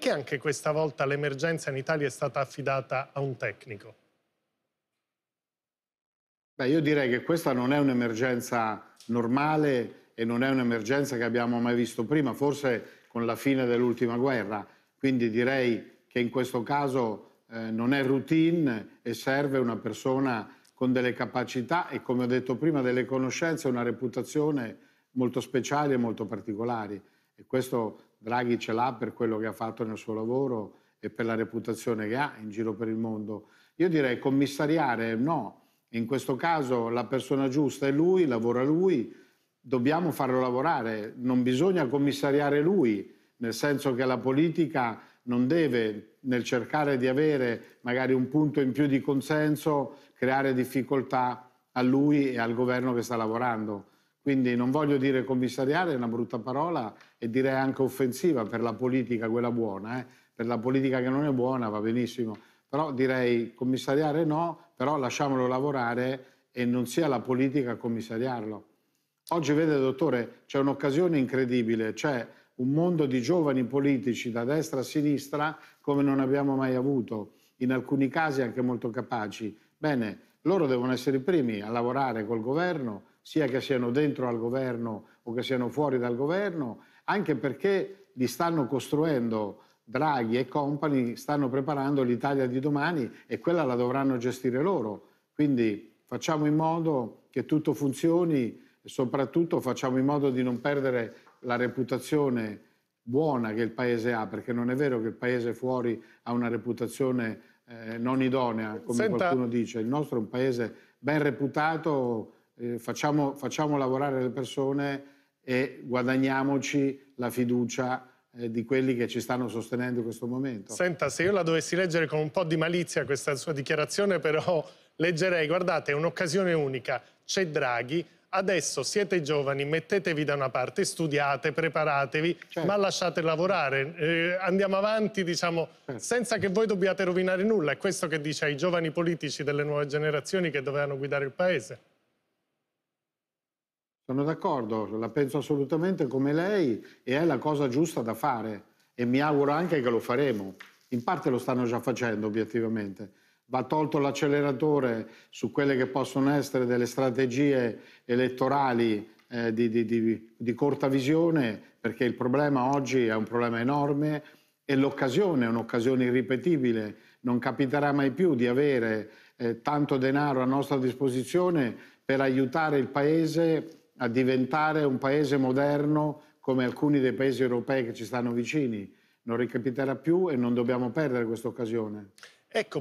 perché anche questa volta l'emergenza in Italia è stata affidata a un tecnico? Beh, io direi che questa non è un'emergenza normale e non è un'emergenza che abbiamo mai visto prima, forse con la fine dell'ultima guerra. Quindi direi che in questo caso eh, non è routine e serve una persona con delle capacità e, come ho detto prima, delle conoscenze e una reputazione molto speciali e molto particolari. E questo Draghi ce l'ha per quello che ha fatto nel suo lavoro e per la reputazione che ha in giro per il mondo. Io direi commissariare no, in questo caso la persona giusta è lui, lavora lui, dobbiamo farlo lavorare, non bisogna commissariare lui, nel senso che la politica non deve, nel cercare di avere magari un punto in più di consenso, creare difficoltà a lui e al governo che sta lavorando. Quindi non voglio dire commissariare, è una brutta parola e direi anche offensiva per la politica, quella buona. Eh? Per la politica che non è buona va benissimo. Però direi commissariare no, però lasciamolo lavorare e non sia la politica a commissariarlo. Oggi, vede, dottore, c'è un'occasione incredibile, c'è un mondo di giovani politici da destra a sinistra come non abbiamo mai avuto, in alcuni casi anche molto capaci. Bene, loro devono essere i primi a lavorare col governo, sia che siano dentro al governo o che siano fuori dal governo, anche perché li stanno costruendo Draghi e Company, stanno preparando l'Italia di domani e quella la dovranno gestire loro. Quindi facciamo in modo che tutto funzioni e soprattutto facciamo in modo di non perdere la reputazione buona che il Paese ha, perché non è vero che il Paese fuori ha una reputazione eh, non idonea, come Senta... qualcuno dice. Il nostro è un Paese ben reputato eh, facciamo, facciamo, lavorare le persone e guadagniamoci la fiducia eh, di quelli che ci stanno sostenendo in questo momento. Senta, se io la dovessi leggere con un po' di malizia questa sua dichiarazione, però leggerei, guardate, è un'occasione unica, c'è Draghi, adesso siete giovani, mettetevi da una parte, studiate, preparatevi, certo. ma lasciate lavorare, eh, andiamo avanti, diciamo, certo. senza che voi dobbiate rovinare nulla. È questo che dice ai giovani politici delle nuove generazioni che dovevano guidare il Paese. Sono d'accordo, la penso assolutamente come lei e è la cosa giusta da fare e mi auguro anche che lo faremo. In parte lo stanno già facendo obiettivamente. Va tolto l'acceleratore su quelle che possono essere delle strategie elettorali eh, di, di, di, di corta visione, perché il problema oggi è un problema enorme e l'occasione è un'occasione irripetibile. Non capiterà mai più di avere eh, tanto denaro a nostra disposizione per aiutare il Paese a diventare un paese moderno come alcuni dei paesi europei che ci stanno vicini. Non ricapiterà più e non dobbiamo perdere questa occasione. Ecco.